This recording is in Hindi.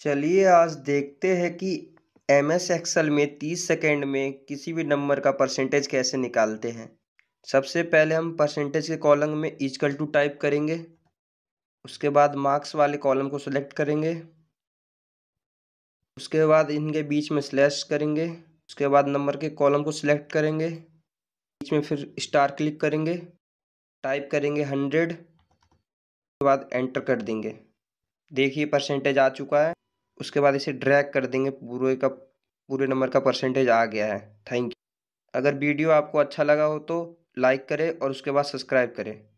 चलिए आज देखते हैं कि एम एस एक्सल में तीस सेकेंड में किसी भी नंबर का परसेंटेज कैसे निकालते हैं सबसे पहले हम परसेंटेज के कॉलम में इजकल टू टाइप करेंगे उसके बाद मार्क्स वाले कॉलम को सिलेक्ट करेंगे उसके बाद इनके बीच में स्लैश करेंगे उसके बाद नंबर के कॉलम को सिलेक्ट करेंगे बीच में फिर स्टार क्लिक करेंगे टाइप करेंगे हंड्रेड उसके बाद एंटर कर देंगे देखिए परसेंटेज आ चुका है उसके बाद इसे ड्रैग कर देंगे पूरे का पूरे नंबर का परसेंटेज आ गया है थैंक यू अगर वीडियो आपको अच्छा लगा हो तो लाइक करें और उसके बाद सब्सक्राइब करें